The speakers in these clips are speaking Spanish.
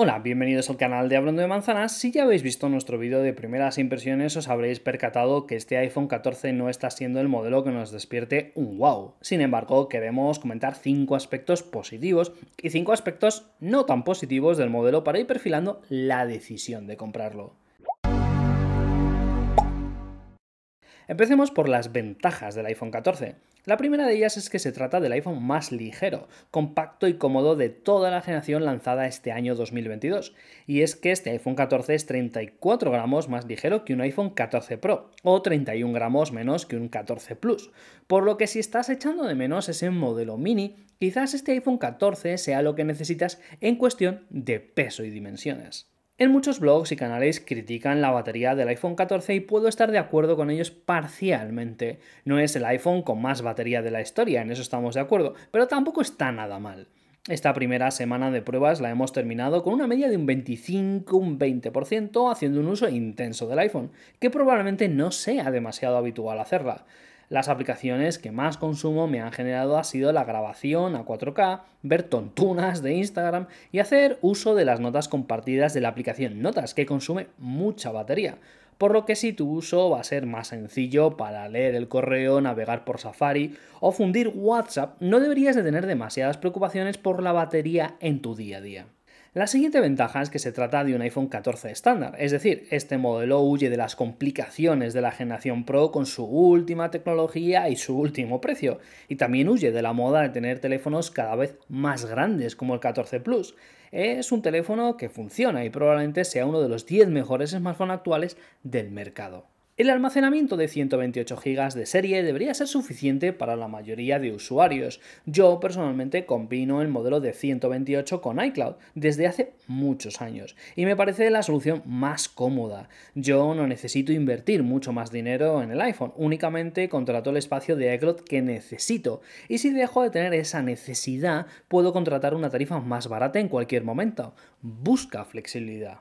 Hola, bienvenidos al canal de Hablando de Manzanas. Si ya habéis visto nuestro vídeo de primeras impresiones, os habréis percatado que este iPhone 14 no está siendo el modelo que nos despierte un wow. Sin embargo, queremos comentar 5 aspectos positivos y 5 aspectos no tan positivos del modelo para ir perfilando la decisión de comprarlo. Empecemos por las ventajas del iPhone 14. La primera de ellas es que se trata del iPhone más ligero, compacto y cómodo de toda la generación lanzada este año 2022. Y es que este iPhone 14 es 34 gramos más ligero que un iPhone 14 Pro, o 31 gramos menos que un 14 Plus. Por lo que si estás echando de menos ese modelo mini, quizás este iPhone 14 sea lo que necesitas en cuestión de peso y dimensiones. En muchos blogs y canales critican la batería del iPhone 14 y puedo estar de acuerdo con ellos parcialmente. No es el iPhone con más batería de la historia, en eso estamos de acuerdo, pero tampoco está nada mal. Esta primera semana de pruebas la hemos terminado con una media de un 25, un 20%, haciendo un uso intenso del iPhone, que probablemente no sea demasiado habitual hacerla. Las aplicaciones que más consumo me han generado ha sido la grabación a 4K, ver tontunas de Instagram y hacer uso de las notas compartidas de la aplicación Notas, que consume mucha batería por lo que si tu uso va a ser más sencillo para leer el correo, navegar por Safari o fundir WhatsApp, no deberías de tener demasiadas preocupaciones por la batería en tu día a día. La siguiente ventaja es que se trata de un iPhone 14 estándar, es decir, este modelo huye de las complicaciones de la generación Pro con su última tecnología y su último precio, y también huye de la moda de tener teléfonos cada vez más grandes como el 14 Plus. Es un teléfono que funciona y probablemente sea uno de los 10 mejores smartphones actuales del mercado. El almacenamiento de 128 GB de serie debería ser suficiente para la mayoría de usuarios. Yo personalmente combino el modelo de 128 con iCloud desde hace muchos años y me parece la solución más cómoda. Yo no necesito invertir mucho más dinero en el iPhone, únicamente contrato el espacio de iCloud que necesito y si dejo de tener esa necesidad puedo contratar una tarifa más barata en cualquier momento. Busca flexibilidad.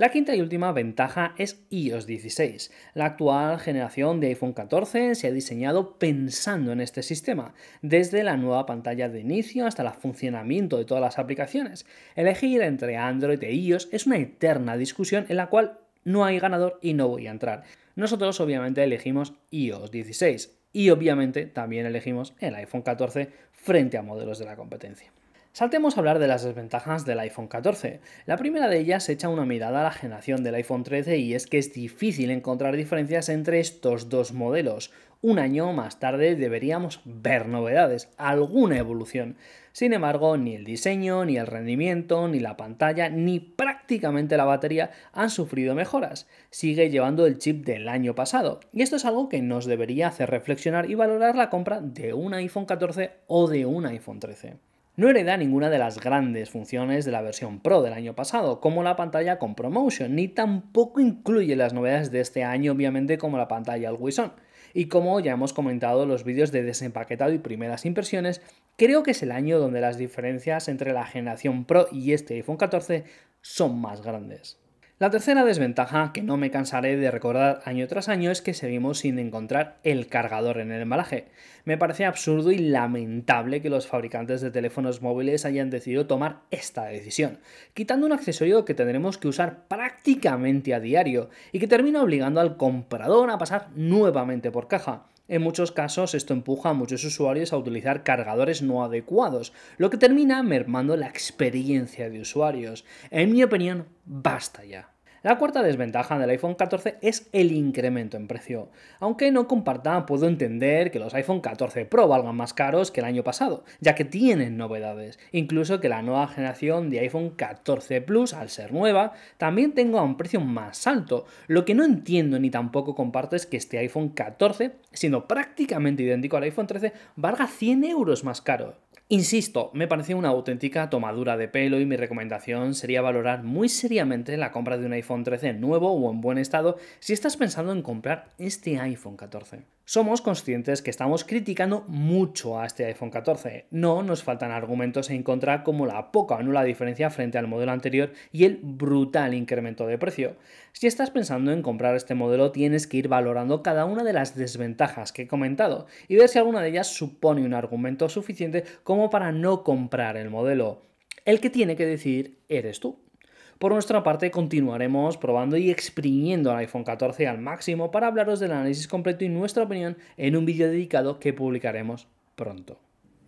La quinta y última ventaja es iOS 16. La actual generación de iPhone 14 se ha diseñado pensando en este sistema, desde la nueva pantalla de inicio hasta el funcionamiento de todas las aplicaciones. Elegir entre Android e iOS es una eterna discusión en la cual no hay ganador y no voy a entrar. Nosotros obviamente elegimos iOS 16 y obviamente también elegimos el iPhone 14 frente a modelos de la competencia. Saltemos a hablar de las desventajas del iPhone 14. La primera de ellas echa una mirada a la generación del iPhone 13 y es que es difícil encontrar diferencias entre estos dos modelos. Un año más tarde deberíamos ver novedades, alguna evolución. Sin embargo, ni el diseño, ni el rendimiento, ni la pantalla, ni prácticamente la batería han sufrido mejoras. Sigue llevando el chip del año pasado. Y esto es algo que nos debería hacer reflexionar y valorar la compra de un iPhone 14 o de un iPhone 13. No hereda ninguna de las grandes funciones de la versión Pro del año pasado, como la pantalla con ProMotion, ni tampoco incluye las novedades de este año, obviamente, como la pantalla al On. Y como ya hemos comentado los vídeos de desempaquetado y primeras impresiones, creo que es el año donde las diferencias entre la generación Pro y este iPhone 14 son más grandes. La tercera desventaja, que no me cansaré de recordar año tras año, es que seguimos sin encontrar el cargador en el embalaje. Me parece absurdo y lamentable que los fabricantes de teléfonos móviles hayan decidido tomar esta decisión, quitando un accesorio que tendremos que usar prácticamente a diario y que termina obligando al comprador a pasar nuevamente por caja en muchos casos esto empuja a muchos usuarios a utilizar cargadores no adecuados, lo que termina mermando la experiencia de usuarios. En mi opinión, basta ya. La cuarta desventaja del iPhone 14 es el incremento en precio. Aunque no comparta, puedo entender que los iPhone 14 Pro valgan más caros que el año pasado, ya que tienen novedades. Incluso que la nueva generación de iPhone 14 Plus, al ser nueva, también tenga un precio más alto. Lo que no entiendo ni tampoco comparto es que este iPhone 14, siendo prácticamente idéntico al iPhone 13, valga 100 euros más caro. Insisto, me parece una auténtica tomadura de pelo y mi recomendación sería valorar muy seriamente la compra de un iPhone 13 nuevo o en buen estado si estás pensando en comprar este iPhone 14 somos conscientes que estamos criticando mucho a este iPhone 14. No nos faltan argumentos en contra como la poca o nula diferencia frente al modelo anterior y el brutal incremento de precio. Si estás pensando en comprar este modelo tienes que ir valorando cada una de las desventajas que he comentado y ver si alguna de ellas supone un argumento suficiente como para no comprar el modelo. El que tiene que decir eres tú. Por nuestra parte, continuaremos probando y exprimiendo al iPhone 14 al máximo para hablaros del análisis completo y nuestra opinión en un vídeo dedicado que publicaremos pronto.